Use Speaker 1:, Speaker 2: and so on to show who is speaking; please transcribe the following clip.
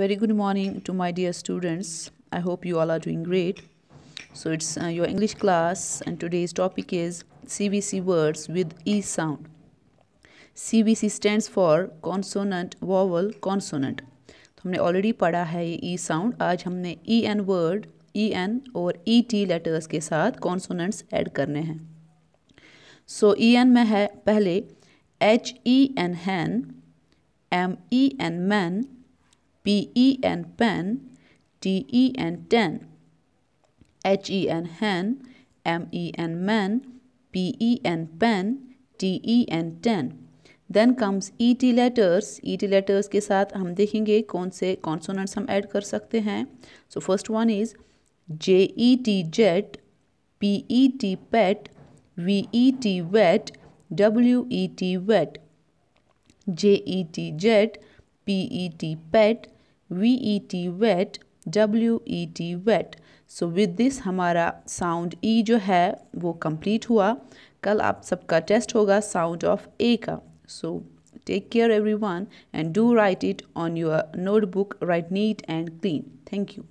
Speaker 1: very good morning to my dear students i hope you all are doing great so it's uh, your english class and today's topic is cvc words with e sound cvc stands for consonant vowel consonant तो हमने already पढ़ा है ये e sound आज हमने E N word E N और E T letters के साथ कॉन्सोनेंट्स ऐड करने mein hai pehle h e n पहले H E N hen M E N men P-E-N pen, T-E-N ten, H-E-N hen, M-E-N men, P-E-N pen, T-E-N e ten. Then comes E T letters E T letters के साथ हम देखेंगे कौन से consonants हम add कर सकते हैं so first one is J E T jet P E T pet V E T vet W E T wet J E T jet P E T pet vet wet W E T wet so with this हमारा sound E e जो है वो complete हुआ कल आप सबका test होगा sound of A का so take care everyone and do write it on your notebook write neat and clean thank you